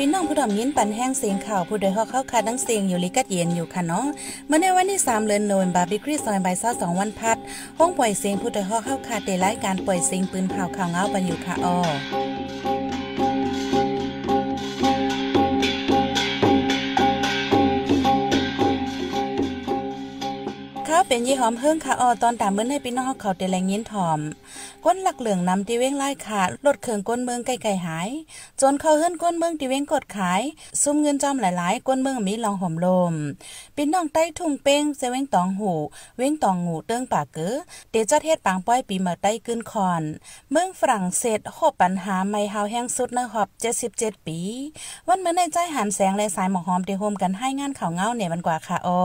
พี่น้องผู้ดอมยินปันแห้งเสียงข่าวผู้เดือเข้าคาดั้งเสียงอยู่ลิกัดเย็นอยู่ค่ะน้องเมื่อในวันที่3เดือนโนเบาร์บิครีซอยใบซ่าสองวันพัดห้องปล่อยเสียงผู้เดือเข้าคาเตรล่การปล่อยเสียงปืนเผาข่าวเงาบันอยู่ค่ะอ้อข้าวเป็นยี่หอมเฮิ่งค่ะออตอนตามเมื่อให้พี่น้องเขาเตะแรงยิ้นถอมก้นหลักเหลืองนำตีเว้งไล่ขาดลดเครื่องก้นเมืองไกลๆหายจนเข้าเฮือนก้นเมืองตีเว้งกดขาย ซุ้มเงินจอมหลายๆก้นเมืองมีลองห่มลมปี่น้องใต้ทุ่งเป้งเซเว้งตองหูเว้งตองหูเติ้งปากเก๋อเตจัดเฮ็ดปางป้อยปีเมื่อใต้กึนคอน เมืองฝรั่งเศสโบปัญหาไม่เฮาแห้งสุดในหอบ77ปี วันเมื่อในใจหันแสงและสายหมอกหอมเตโฮมกันให้งานข่าวเงาเนี่ยันกว่าค่ะอ้อ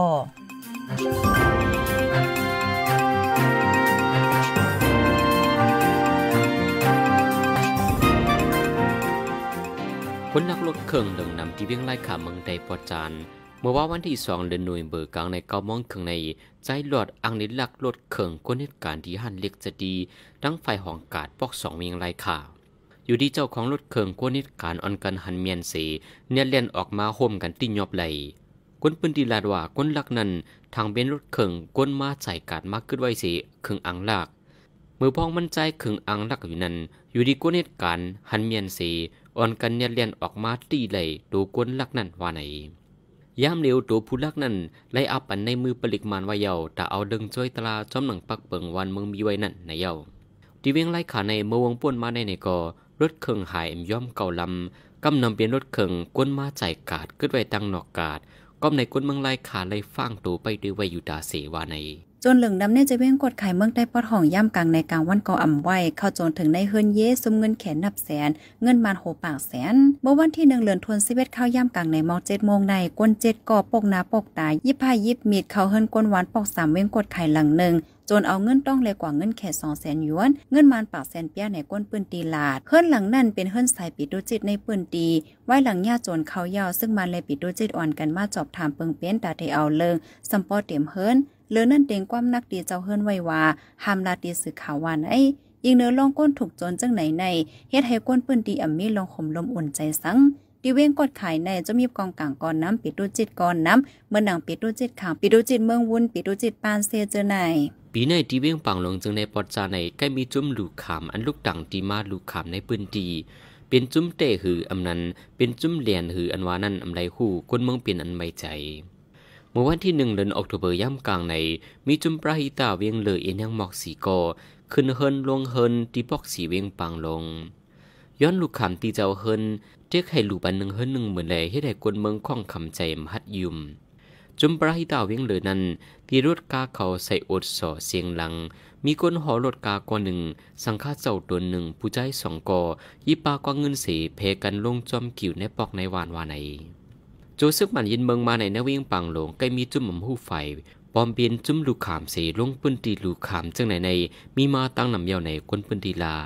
พลนักลดเครื่องดังนำที่เพียงไล่ขาเมืองใดปอจานเมื่อว่าวันที่สองเดือนนวยเบอร์กลางในเกาามองเครื่องในใจหลอดอังนิลักลดเครื่องกนเหตุการณ์ที่หันเล็กจะดีทั้งไฟหองกาดปอกสองเมียงไล่ขา อยู่ดีเจ้าของรถเครื่องกนเหตุการณ์ออนกันหันเมียนเสเนี่ยเล่นออกมาโฮมกันที่ยอบไหลก้นปืนดีลาดว่าก้นลักนั้นทางเบนรถเครื่องก้นมาใส่กาดมากขึ้นไว้เสเครื่องอังลักมือพองมันใจเครื่องอังลักอยู่นั้นอยู่ดีก้นเหตุการณ์หันเมียนเสอ่อนกันเนี่ยเลียนออกมาตีไหลตัวกวนลักนั่นว่าไหน ยามเร็วตัวผู้ลักนั่นไล่อับปันในมือปลิกมานวายเยาแต่เอาดึงช่วยตาจอมหนังปักเปิงวันเมืองมีไว้นั่นในเยาตีเวียงไล่ขาในเมือวงป่วนมาในในกอรถเครื่องหายย่อมเก่าลำกำนำเปลี่ยนรถเครื่องกวนมาใจกาดขึ้นไว้ตั้งนอกกาดก้มในกวนเมืองไล่ขาไล่ฟ้างตัวไปด้วยไว้อยู่ดาเสวาในจนเหลืองดำเนี่ยจะเว้งกดไข่เมืองได้ปอดห้องย่ำกลางในกลางวันกออ่ำไว้เข้าจนถึงในเฮิรนเยสมเงินแขนนับแสน เงินมานโหปากแสนเมื่อวันที่หนึ่งเหลือนทวนสิเวตเข้าย่ำกลางในมองเจ็ดโมงในก้นเจ็ดก่อปกนาปกตาย ยิบผ้ายิบมีดเข้าเฮิรนก้นหวานปอกสามเว้งกดไข่หลังหนึ่งจนเอาเงินต้องเลยกว่าเงินแค่สองแสนหยวน เงินมานปากแสนเปียในก้นปืนตีลาดเฮิรนหลังนั่นเป็นเฮิรนสายปิดดูจิตในปืนตีไว้หลังญาจนเขายาวซึ่งมันเลยปิดดูจิตอ่อนกันมาจอบถามเปิงเปี้ยนตาเทเอาเลิงสัมปอเตียมเฮือนเลือนั่นเต็งความนักเดียเจ้าเฮินไว้ว่าห้ามลาดีสื่ข่าววันไอ้ยิงเนื้อลองก้นถูกจนจังไหนในเฮ็ดให้ก้นปืนดีอ่ำมีลองขมลมอุ่นใจสังดีเว้งกดขายในจะมีกองกลางก่อนน้ำปิดดูจิตก่อนน้ำเมื่อหนังปิดดูจิตขางปิดดูจิตเมืองวุ่นปิดดูจิตปานเซเจอไหนปีในดีเว้งปังหลงจึงในปอดจาในใกล้มีจุ้มลูกขามอันลูกดังดีมาลูกขามในปืนดีเป็นจุ้มเตะหืออำนั้นเป็นจุ้มเหรียญหืออันวานั่นอำไรคู่คนเมืองเป็นอันไม่ใจเมื่อวันที่หนึ่งเดือนออกตุเบอร์ย่ำกลางในมีจุมปราหิตาเวียงเลยเอ็นยังหมอกสีกอขึ้นเฮินลงเฮินตีปอกสีเวียงปางลง ย้อนลูกขำตีเจ้าเฮินเจ๊กให้ลูกบันหนึ่งเฮินหนึ่งเหมือนเลยให้ได้กวนเมืองข้องคำใจมหัดยุม จุมปราหิตาเวียงเลยนั้นตีรถกาเขาใส่อดส่อเสียงหลัง มีคนหอรถกากว่าหนึ่งสังฆาเจ้าตัวหนึ่งผู้ใจสองกอยิปากว่าเงินเสเพกันลงจอมกิ่วในปอกในวานวานในจมันยินเมืองมาในนวิ่งปังงหหลลใก้มมมีจุูไฟปอมเปียนจุ้มลูกขามเสลงพื้นที่ลูกขามจังไหนในมีมาตั้งนำเยาวในกวนพื้นที่ลา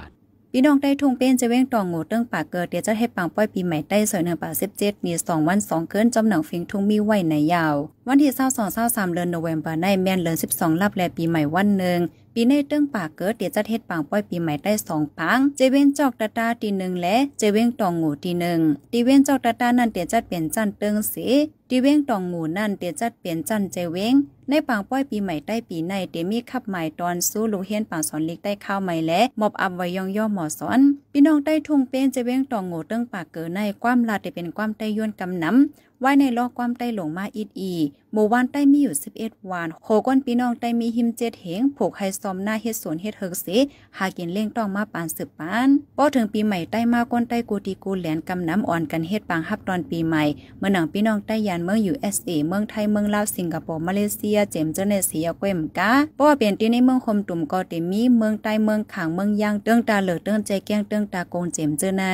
พี่น้องได้ทุ่งเป็นจะเว้งตองโง่เรื่องปากเกิดเดี๋ยวจะให้ปังป้อยปีใหม่ได้สอยเนื้อป่าสิบเจ็ดมีสองวันสองเกินจำหนังฟิงทุ่งมีไหวในยาว วันที่เศร้าสองเศร้าสามเดือนโนเวมเบอร์ในแมนเดือนสิบสองรับแลปีใหม่วันหนึ่งปีในเตื้องป่าเกิดเดี๋ยวจะเทศปังป้อยปีใหม่ได้สองปัง เจเว้นจอกตาตาตีหนึ่งและเจเว้งตองงูตีหนึ่งตีเว้นจอกตาตานั่นเดี๋ยวจะเปลี่ยนจันเตื้องสีตีเว้งตองงูนั่นเดี๋ยวจะเปลี่ยนจันเจเว้งในปังป้อยปีใหม่ได้ปีในเดี๋ยวมีขับใหม่ตอนสู้ลูกเฮียนปังสอนลิกได้ข้าวใหม่และมอบอับไว้ยองย่อหมอสอน พี่น้องได้ทุ่งเป็นเจเว้งตองงูเตื้องป่าเกิดในความลาเดี๋ยวเป็นความได้ย้วนกำน้ำว่าในลอกความใต้หลงมาอิดอีหมู่วานใต้มีอยู่11วานโคก้นพี่น้องใต้มีหิมเจ็ดเหงผูกไฮซอมหน้าเฮ็ดสวนเฮ็ดเฮิกสิหากินเลี้ยงต้องมา ปานสืบปานพ่ถึงปีใหม่ใต้มา ก้นใต้กูตีกูแหลนกำน้ำอ่อนกันเฮ็ดปางฮับตอนปีใหม่ เมื่อหนังพี่น้องใต้ยานเมืองอยู่เอสเอเมืองไทยเมืองลาวสิงคโปร์มาเลเซียเจมเจเนเซียเกวมกาเพราะว่าเป็นที่ในเมืองคมตุ่มก็เตมี เมืองใต้เมืองขางเมืองย่างเตื้องตาเหลือเตื้องใจแก้งเตื้องตาโกงเจมเจอใน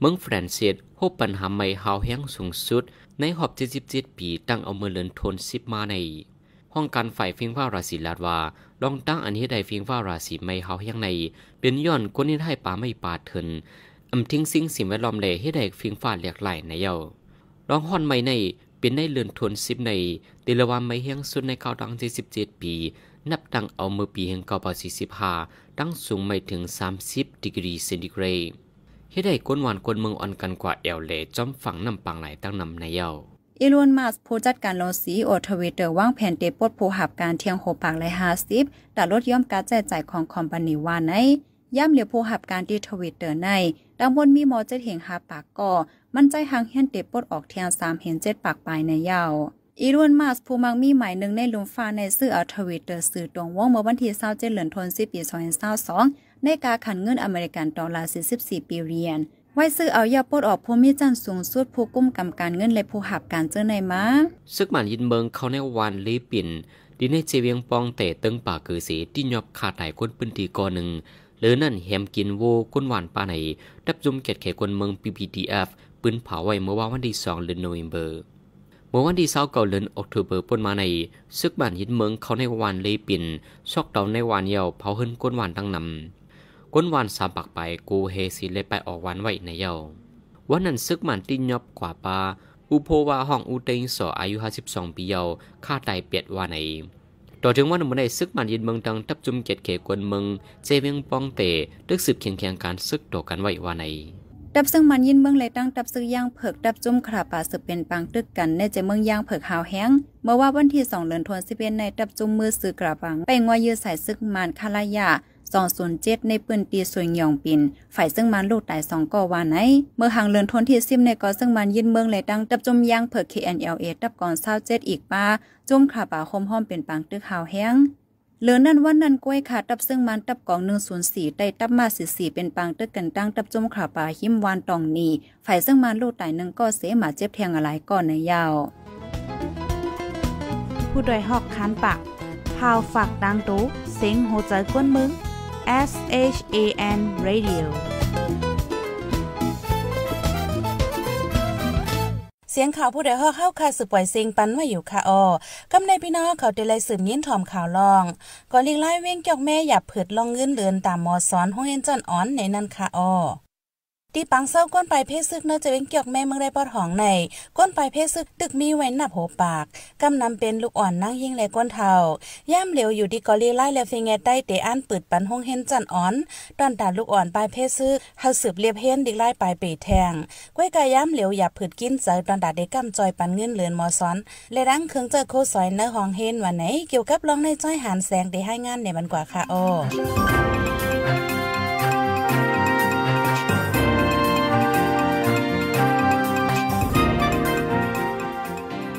เมืองฝรั่งเศสพบปัญหาใหม่หาวแห้งสูงสุดในหอบ77ปี ตั้งเอาเมือเลินทนสิบมาในห้องการฝ่ายฟิงฟ้าราศีลาดว่า ลองตั้งอันนี้ได้ฟิงฟ้าราศีไม่เฮาเยียงในเป็นย้อนก้นนี้ให้ป่าไม่ป่าเถิน อำทิ้งสิ่งสิ่งแวดล้อมแหล่ให้ได้ฟิงฟ้าเหลียกไหลในเยาลองห้อนไม่ในเป็นในเลือนทวนสิบในติลวันไม่เฮียงสุดในเก้าดังที่สิบเจ็ดปี นับตั้งเอาเมื่อปีแห่งเก้าปสี่สิบห้าตั้งสูงไม่ถึงสามสิบดีกรีเซนติเกรดเฮ็ดให้คนหวานคนเมืองอ่อนกันกว่า แอลเลจอมฝังน้ำปังไหลตั้งนำในเยาอีลอนมัสผู้จัดการโลสีโอทวิตเตอร์ว่างแผนเตปดผู้หับการเทียงโหปากไหลหาสิบแต่ลดย่อมการแจกจ่ายของคอมพานีว่าในย่ำเหลียวผู้หับการดีทวิตเตอร์ใน ดังบนมีมอเจ็ดเหงหา ปากก่อมั่นใจหางเฮียนเตปดออกเทียงสามเห็นเจ็ดปากปลายในเยาอีรวนมาสผู้มังมีหมายหนึ่งในลุมฟ้าในสื่อเอาทวิตเตอร์สื่อตรงว่งเมื่อวันที่้าเดือนธันวาคมปีาสองในกาขันเงินอเมริกันดอลลาร์44บปีเรียน ไว้ซื้อเอายาปดออกผู้มีจันสูงสุดผู้กุ้มกำการเงิน และผู้หับการเจอในมาซึกหมันยินเมืองเขาในวันลีปิน ดินในเจเวียงปองเตะตึงป่ากือสีที่ยอบขาดไหนคนพื้นที่ก่อหนึ่งหรือนั่นแหมกินโวก้นหวานปลาไหน ดับจุมเกตเขคนเมือง PPTF ปืนเผาไว้เมื่อว่าวันที่สองเดือนโนเวมเบอร์เมื่อวันที่สองเก่าเดือนออกตุเบอร์ปนมาในซึกบ้านยินเมืองเขาในวันเลปินชอกเตาในวันเยาวเผาเฮินก้นหวานตั้งนำกกก้นนวััาไปูเฮเลยไปออกวันไว้ในเยาวันนั้นซึกมันติยบกว่าปาาาาอออออุุโวหห้้งงงเตสสสยิบปีย카ว이뼈와네ต่อถึงวันมันได้ซึกมันยินเมืองดังทับจุมเก็ดเขกวนเมืองเจเวิงปองเตตึกสืบเคียงเคียงการซึกต่อกันไว้ว่าในดับซึ่งมันยินเมืองเลยตั้งดับซึ่งย่างเผือกดับจุ่มขาปาสืบเป็นปางตึกกันในเจเมืองย่างเผือกหาวแห้งเมื่อว่าวันที่สองเดือนธันวาคมในดับจุ่มมือสื่อกระบังไปงวยายื้อสายซึกมันคาลายาอนเจ็ดในปืนปีสวยหยองปินฝ่ายซึ่งมันลูกตายสองก่อวานไหนเมื่อหางเลือนทนที่ซิมในก่อซึ่งมันยินเมืองเลยดังดับจมยางเผิก KNLA ดับก่อนเศร้าเจ็ดอีกป้าจุ่มขาป่าคมห้อมเป็นปังตึกหาวแห้งเหลือนั่นวันนั่นกล้วยขาดตับซึ่งมันตับกองหนึ่งศูนย์สี่ได้ตับมาสิสี่เป็นปางตึกกันตั้งตับจมขาป่าหิมวานตองนีฝ่ายซึ่งมันลูกตายหนึ่งก็เสหมาเจ็บแทงอะไรก่อนในยาว ผู้ดยหอกคันปาก พาวฝากดังตู้เสียงโหใจก้นมึง S H A N Radio เสียงข่าวผู้ใดฮอกเข้าค่ะสืบปล่อยเสียงปันว่าอยู่ค่ะออกำในพี่น้องเขาได้ไล่สืบยินถอมข่าวลองก่อนลยงไล่เว้งจอกแม่หยับเผิดลองเงินเดือนตามมอสอนห้องเอ็นจอนอ้อน ในนั้นค่ะออตีปังเศร้าก้นไปเพศซึกเนอจะเป็นเกี่ยวแม่เมืองได้ปอดหองในก้นไปเพศซึก ตึกมีไว้หนับหัวปาก กำนำเป็นลูกอ่อนนั่งยิ่งแลก้นเทาย่ำเหลวอยู่ดีกอลีไล่แล้วฟิงแงใต้เตอันปืดปันห้องเฮนจันอ่อน ตอนตาลูกอ่อนปลายเพศซึกเฮาสืบเรียบเฮนดิไล่ปลายเปแทงก้วยกายย่ำเหลวหยับผืดกินเจอตอนตาเด็กกำจอยปันเงินเหลือนมอซ้อน และดังเคืองเจอโคซอยเนื้อห้องเฮนวันไหนเกี่ยวกับลองในจ้อยหันแสงเดให้งานในวันกว่าค่ะโอ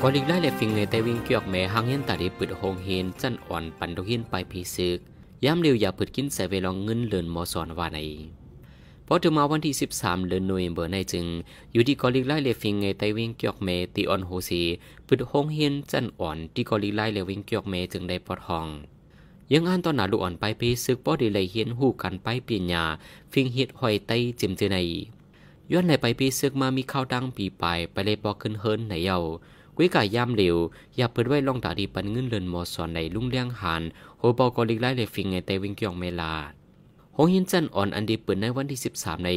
กอลิกไล่เล็ฟิงเงยแต่วิ่งเกี่ยวแม่หางเห็นตาดีปิดหงเห็นจันอ่อนปันดุหินไปพีซึกย้ำเร็วอย่าปืดกินใส่เวลองเงินเลินมอสอนว่าในพอถึงมาวันที่ 13 เดือนหนวยเบอร์ในจึง อยู่ที่กอลิกไล่เลฟิงเงยไตวิ่งเกี่ยกเมตีออนโฮซีปิดหงเฮีนจันอ่อนที่กอลิกไล่เลวิ่งเกี่ยกเมจึงได้ปอดห้อง ยังอ่านตอนหนาลูกอ่อนไปพีซึกพอดีเลยเห็นหูกันไปปีญญาฟิงเฮ็ดหอยไตจิมเจในย้อนไนไปพีซึกมามีข้าวดังปีไปไปเลยปอขึ้นเฮินไหนเย้ากุ้ยก่ายยามเหลวอย่าเปิดไว้ลองตาดีปันเงินเลินมอสอนในลุ่งเลี้ยงหานโฮบอกอลิกไล่เลฟิงในเตวิงกยองเมลาหงหินจันอ่อนอันดีเปิดในวันที่ 13 ใน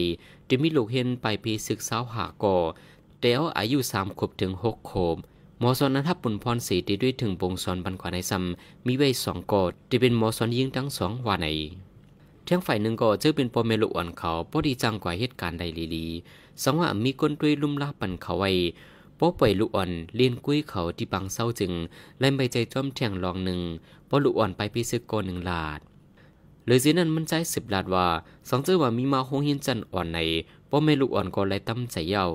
จะมิลูกเห็นไปพีศึกสาวหาก่อแเอาอายุ3ขบถึง6โคมหมอสอนนัทปุ่นพรสีดีด้วยถึงปงสอนบันกว่าในซ้ำมีไว้สองกอดจะเป็นหมอสอนยิงทั้งสองวานในเที่ยงฝ่ายหนึ่งก็เจอเป็นปอเมลูอ่อนเขาพอดีจังกว่าเหตุการณ์ใดลีลีสังว่ามีคนด้วยลุ่มลาปันเขาไว้ป้อปล่อยลูกอ่อนเลียนกุ้ยเขาที่บางเศร้าจึงเล่นใบใจจ้อมแทงลองหนึ่งป้อลูกอ่อนไปพิซึกโกหนึ่งลาด หรือสินั้นมันใจสิบลาดว่าสองเจ้าว่ามีมาหงเฮียนจันอ่อนในป้อไม่ลูกอ่อนก็เลยตั้มใจเยา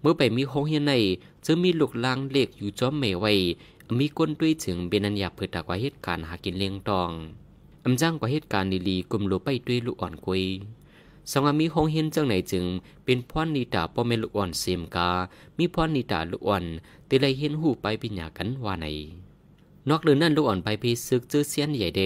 เมื่อไปมีหงเฮียนในจงมีลูกลางเล็กอยู่จ้อมเมไว้มีก้นด้วยถึงเบนันยาเพื่อตากว่าเหตุการณ์หากินเลี้ยงตอง อำจ้างกว่าเหตุการณ์ดีๆกลุ่มลูไปด้วยลูกอ่อนกุ้ยสำหมีของเห็นจังไหนจึงเป็นพ่อนิตาพ่อเมลุอ่อนเสียมกา มีพ่อนิตาลุอ่อนแต่ไรเห็นหูไปปิญญากันว่าไหนนอกเรือนั้นลุอ่อนไปพีศึกจื้อเสียนใหญ่เด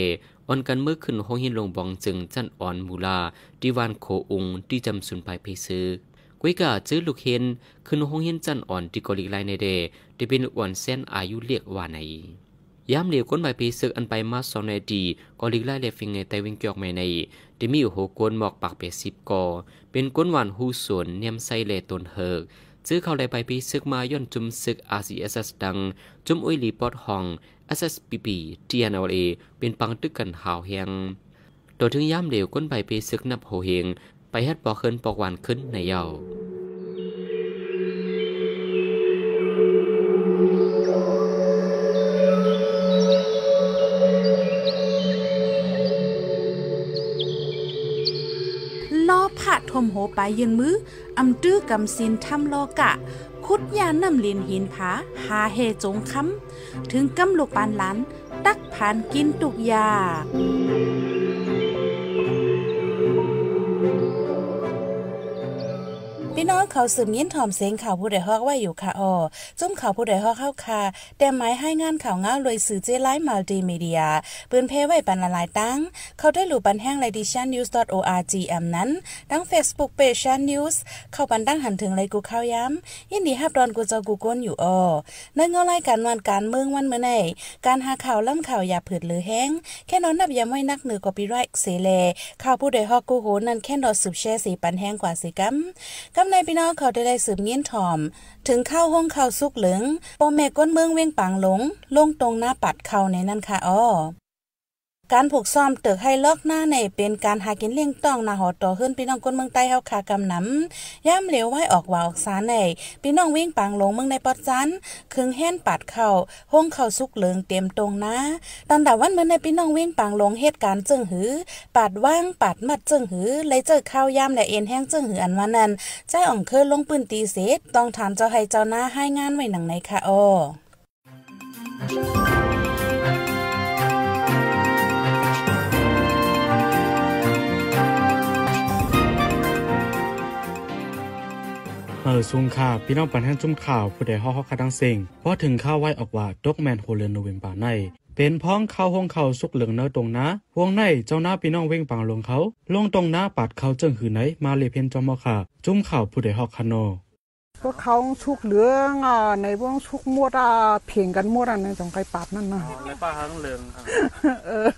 อ่อนกันเมื่อขึ้นของหินลงบองจึงจันอ่อนมูลาดิวานโคอุงที่จำสุนไปพีซึกกุ้ยกาจื้อลูกเห็นขึ้นของหินจันอ่อนที่กลิกไลในเดได้เป็นลุอ่อนเส้นอายุเรียกว่าไหนย้ำเหลียวก้นใบพีศึกอันไปมาสองในดี ก็ลิกไล่เลฟิงในแต่วิงเกียกไม่ในด่มีอยู่โหกวนหมอกปากเปสิบกอ เป็นก้นหวานหูสวนเนียมไซเลตนเฮกซื้อเข้าได้ไปปีซึกมาย่นจุมซึกอาซ r c s สดัง จุมอุยลีปอดห้อง SSPP TNLA เอเป็นปังตึกกันหาวเฮงตัวถึงย้ำเหลียวก้นใบพีซึกนับโหเฮง ไปฮัดปอกเคินปอกหวานขึ้นในเยา้าาทมโหปายืนมือ อำตื้อกำสินทำลอกะ คุดยาน้ำลินหินผาหาเฮจงคาถึงกำลูกปานหลันตักผ่านกินตุกยาพี่น้องเขาสืบยินถ่อมเสียงข่าวผู้ใดฮอกไว้อยู่ค่ะออจุ่มข่าวผู้ใดฮอกเข้าค่ะ แต่หมายให้งานข่าวง้าวรวยสื่อเจไลฟ์มัลติมีเดียปืนเพไว้ปันละลายตั้งเขาได้หลู่ปันแห้งไลดิชันนิวส์ .org แอมนั้น ตั้ง Facebook Page ชันนิวส์เข้าปันดั้งหันถึงไลกูเข่าย้ำยินดีฮับดอนกูจอกูก้นอยู่ออในเงาไลยการวันการเมืองวันเมื่อไหการหาข่าวล่ำข่าวอย่าผืดหรือแห้งแค่นอนนับย้ำไว้นักเหนือกอปีไรเสเลข่าวผู้ใดฮอกกูโหนั่นแค่นอสืบแช่สีปันแห้งกว่าสีกัมกัมในพี่น้องเขาได้ได้สืบเงี้ยนถ่อม ถึงเข้าห้องเข้าซุกเหลืองปอมแม่ก้นเมืองเวียงปังหลง ลงตรงหน้าปัดเขาในนั่นค่ะอ้อการผูกซ่อมเติกให้ลอกหน้าในเป็นการหากินเลี้ยงต้องนาหอต่อขึ้นพี่น้องคนเมืองใต้เฮาคากำนำย่ำเหลวไหวออกว่าออกสาในพี่น้องวิ่งปังลงเมืองในปอดจันครึ่งแห่นปัดเข่าห้องเข่าซุกเหลืองเตรียมตรงนะตันดาวันเมื่อในพี่น้องวิ่งปังลงเหตุการณ์จึงหือ ปาดว่างปาดมัดจึงหือเลยเจอข้าวย่ำและเอ็นแห้งจึงหืออันวันนั้น ใจอ่องเคยลงปืนตีเสจต้องถามเจ้าให้เจ้าหน้าให้งานไว้หนังไหนคะอ้อเออซุงค่ะพี่น้องปันแห่งจุ่มข่าวผู้ใดฮอฮอคาดังเซิงพอถึงข้าวไว้ออกว่าดอกแมนโฮเลนโนเวมบาใน เป็นพ้องเข้าห้องเขาสุกเหลืองเนื้อตรงนะวงในเจ้าหน้าพี่น้องเว้งปังลงเขา ลงตรงหน้าปัดเขาเจิงหือไหนมาเลเพนจอมอค่ะจุ่มข่าวผู้ใดฮอกคานอพวกเขาชุกเหลืองอ่ในวงชุกมวดอ่ะเพ่งกันมวดอ่ะในสองไก่ปัดนั่นนะป้าหังเหลืองเออ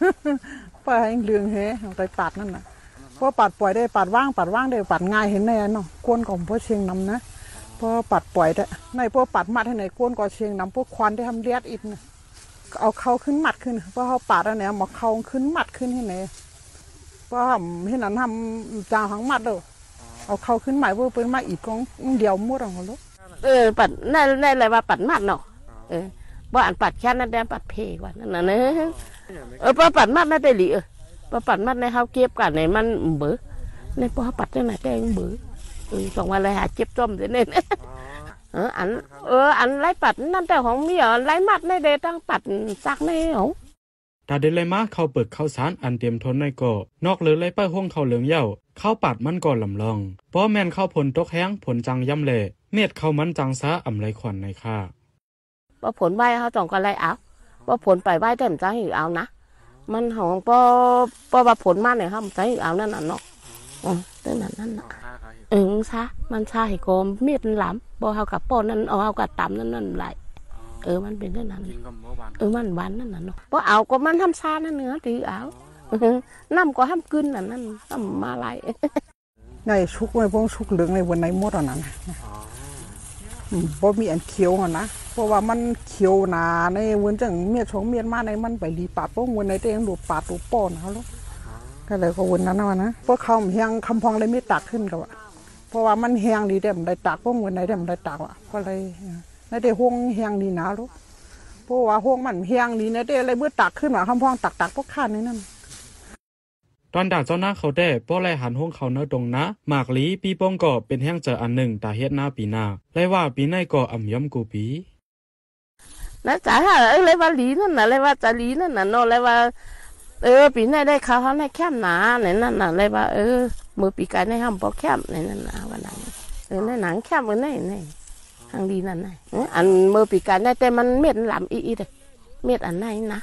ป้าหังเหลืองเฮ้สองไก่ปัดนั่นน่ะพอปัดปล่อยได้ปัดว่างปัดว่างได้ปัดง่ายเห็นแน่เนาะกวนของพวกเชียงนำนะพอปัดปล่อยได้ในพวกปัดมัดให้ไหนกวนก่อเชียงนำพวกควันได้ทำเลียดอีกเอาเขาขึ้นมัดขึ้นพอเขาปัดอะไรหมอเขาขึ้นมัดขึ้นให้ไหนพอทำให้นั้นทำจางหังมัดเลยเอาเขาขึ้นหมายว่าเปิ้นมาอีกของเดียวมั่วของเขาเออ ปัดในในอะไรว่าปัดมัดเนาะเออบ่อัานปัดแค่นั้นแดนปัดเพกว่านั่นน่ะเนอะเออปัดมัดนม่ได้หรือปปัดมัดในเขาเก็บกันในมันเบื่อในพอปัดในไหนแกงเบื่อสองวันเลยหาเก็บจอมเดียเนี้เออ อัน เออ อันไรปัดนั่นแต่ของมีอ่ะไรมัดในเดตั้งปัดซักในเอาตาเดลยมาเข้าเปิดเข้าสารอันเตรียมทนในก่อนอกเหลือไรป้าห้วงเข้าเหลืองเย่าเข้าปัดมันก่อนลำลอง เพราะแม่นเข้าผลตกแห้งผลจังย่ำเละเม็ดเข้ามันจังซะอ่ำไรขวัญในค่ะพอผลใบเขาต้องก็ไรเอาพอผลไปใบเต็มจ้าหิวเอานะมันหองปอปอว่าผลมาเนี่ยครับใส่เอานั่นน่ะเนาะอ๋อตั้งนั่นนั่นน่ะเออซะมันชาให้กมเม็ดหลำบ่เฮากับป้อนนั่นเอากับตำนั่นนั่นไหลเออมันเป็นเรื่องนั้นเออมันหวานนั่นน่ะเนาะบ่เอาก็มันทำานั่นเนื้อตีเอาน้ำก็ทำากินนั่นนั่นทำมาหลายในชุกไว้พวกชุกเหลืองในวันไหนหมดอันนั้นอ๋อบ่มีอันเขียวหรอนะ เพราะว่ามันเขียวหนาในเวือนจังเมียชงเมียนมาในมันไปรีปาดป้องเวันในเตียงดูปาดดูป้อนเขาลูกก็เลยก็วนนั้นนะนะพวกเขาเฮียงคำพองเลยไม่ตักขึ้นกับว่าเพราะว่ามันเฮียงดีเด็มได้ตักป้องเวันในเด็มได้ตักว่ะก็เลยในเตียงห้องเฮียงดีนะลูก เพราะว่าห้องมันเฮียงดีในเตียงเลยเมื่อตักขึ้นว่าคำพองตักตักพวกข้าีนนั่นตอนดาเจ้าหน้าเขาได้ป้อไล่หันห้องเขาเนื้อตรงนะหมากลีปีป้องก็เป็นแห้งเจออันหนึ่งตาเฮ็ดหน้าปีนาไล่ว่าปีในก็อ่ำย่อมกูปีนะจ๋าเออไลว่าลีนั่นน่ะไลว่าจะลีนั่นน่ะนอไลยว่า เออ ปีในได้เขาเขาในแคบหนาไหนนั่นน่ะไลว่าเออมือปีกายในห้ามบอแคบไหนนั่นน่ะวันนั้นเออในหนังแคมเออในในทางดีนั่นนะอันมือปีกายในแต่มันเม็ดลำอีอีเลยเม็ดอันในนะ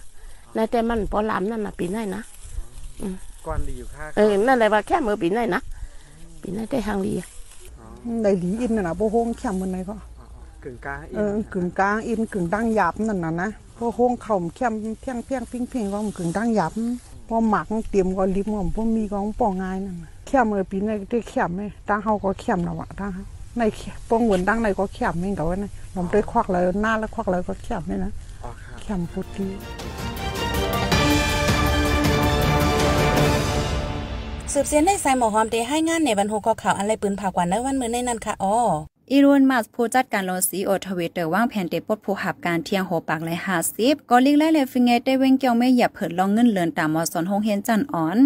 ในแต่มันปอลำนั่นน่ะ ปีในนะอืมก้อนดีอยู่ค่ะเออ นั่นแหละว่าแค่มือปีนได้นะปีนได้ได้ทางดีได้ดีอินน่ะนะกหโฮงแข็งมันไหนก็กึ่งกลางอินเกึ่งกลางอินกึ่งดั้งหยาบนั่นน่ะนะพกหโฮงเข่าแข็งเพียงเพียงพิงพิงก็กึ่งดั้งหยาบพอหมักเตรียมก็ลิ้มองพวกมีก็ปองง่ายนั่นแข็งมือปีนได้ได้แข็งไหมตั้งเฮาก็แข็งนะวะตั้งในปองเหมือนดั้งในก็แข็งไม่เหมือนกันนะลได้วยควักเลยหน้าแล้วควักเลยก็แข็งไมนะแข็งพุทธีสืบเสียนได้ใส่หมอหอมเดให้งานในบรรทุกข่าว อันไรปืนผ่ากว่าในวันมือในนั้นค่ะอ๋ออีรุนมาสผู้จัดการโลซีโอทเวิเตอร์ว่างแผนเตปดผู้หับการเที่ยงโหปากไหลหาซิบก็ลิกไล่เลยฟิงเงได้เว้งเกี่ยวไม่หยับเผิดลองเงินเลือนตามมอสอนหงเฮนจันอ่อน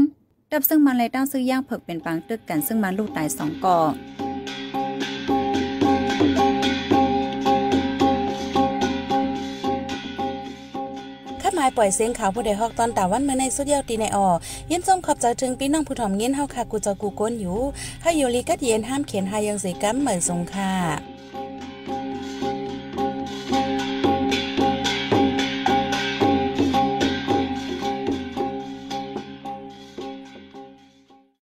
ดับซึ่งมันเลยตั้งซื้อย่างเผิกเป็นปังตึกกันซึ่งมันลูกตายสองกอปล่อยเสียงข่าวผู้ใดฮอกตอนตาวันเมื่อในสุดยาวตีในออยิน้มขอบใจถึงพี่น้องผู้ถ่อมเงินเฮาค่ะกูจะกูก้นอยู่ให้อยู่ลีกัดเย็นห้ามเขียนหายังสีกัมเหมือนสงค่ะ